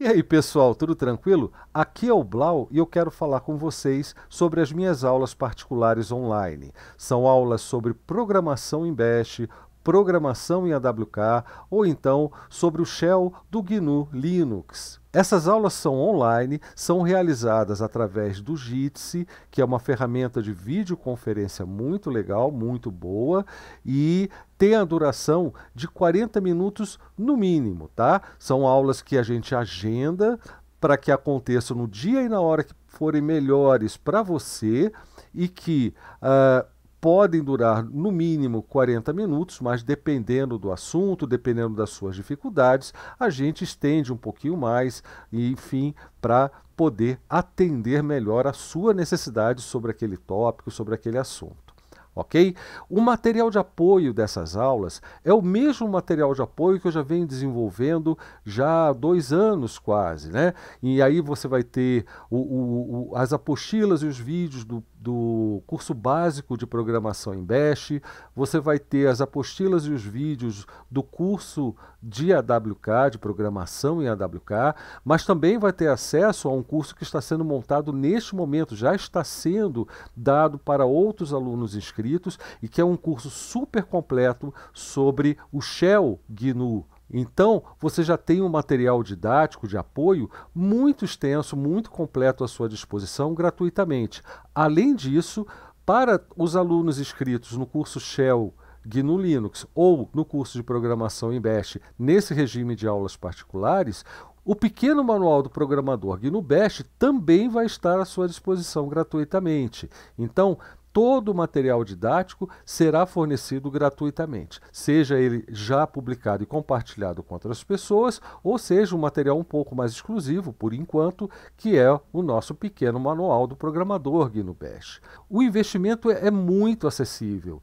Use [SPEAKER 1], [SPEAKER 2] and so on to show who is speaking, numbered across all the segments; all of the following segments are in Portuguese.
[SPEAKER 1] E aí, pessoal, tudo tranquilo? Aqui é o Blau e eu quero falar com vocês sobre as minhas aulas particulares online. São aulas sobre programação em Bash, programação em AWK ou então sobre o shell do GNU Linux. Essas aulas são online, são realizadas através do Jitsi, que é uma ferramenta de videoconferência muito legal, muito boa e tem a duração de 40 minutos no mínimo, tá? São aulas que a gente agenda para que aconteçam no dia e na hora que forem melhores para você e que uh, podem durar no mínimo 40 minutos, mas dependendo do assunto, dependendo das suas dificuldades, a gente estende um pouquinho mais, enfim, para poder atender melhor a sua necessidade sobre aquele tópico, sobre aquele assunto. Ok? O material de apoio dessas aulas é o mesmo material de apoio que eu já venho desenvolvendo já há dois anos quase, né? E aí você vai ter o, o, o, as apostilas e os vídeos do do curso básico de programação em Bash, você vai ter as apostilas e os vídeos do curso de AWK, de programação em AWK, mas também vai ter acesso a um curso que está sendo montado neste momento, já está sendo dado para outros alunos inscritos e que é um curso super completo sobre o Shell GNU então, você já tem um material didático de apoio muito extenso, muito completo à sua disposição gratuitamente. Além disso, para os alunos inscritos no curso Shell GNU Linux ou no curso de programação em Bash, nesse regime de aulas particulares, o pequeno manual do programador GNU Bash também vai estar à sua disposição gratuitamente. Então, todo o material didático será fornecido gratuitamente, seja ele já publicado e compartilhado com outras pessoas, ou seja, um material um pouco mais exclusivo, por enquanto, que é o nosso pequeno manual do programador GNU Bash. O investimento é muito acessível.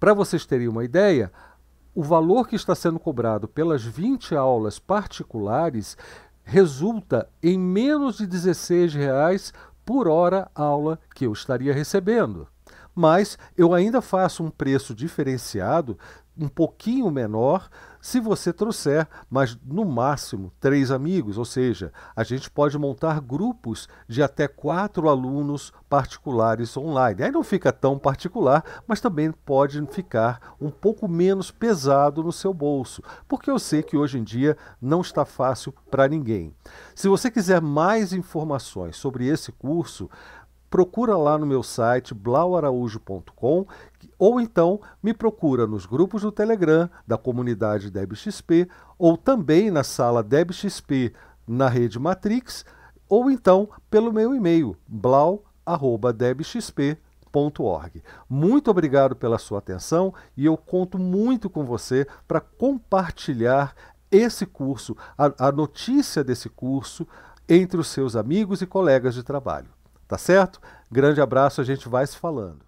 [SPEAKER 1] Para vocês terem uma ideia, o valor que está sendo cobrado pelas 20 aulas particulares resulta em menos de R$ 16 reais por hora aula que eu estaria recebendo mas eu ainda faço um preço diferenciado, um pouquinho menor, se você trouxer, mas no máximo três amigos, ou seja, a gente pode montar grupos de até quatro alunos particulares online. Aí não fica tão particular, mas também pode ficar um pouco menos pesado no seu bolso, porque eu sei que hoje em dia não está fácil para ninguém. Se você quiser mais informações sobre esse curso, procura lá no meu site blauaraújo.com ou então me procura nos grupos do Telegram da comunidade DebXP ou também na sala DebXP na rede Matrix ou então pelo meu e-mail blau@debxp.org. Muito obrigado pela sua atenção e eu conto muito com você para compartilhar esse curso, a, a notícia desse curso entre os seus amigos e colegas de trabalho. Tá certo? Grande abraço, a gente vai se falando.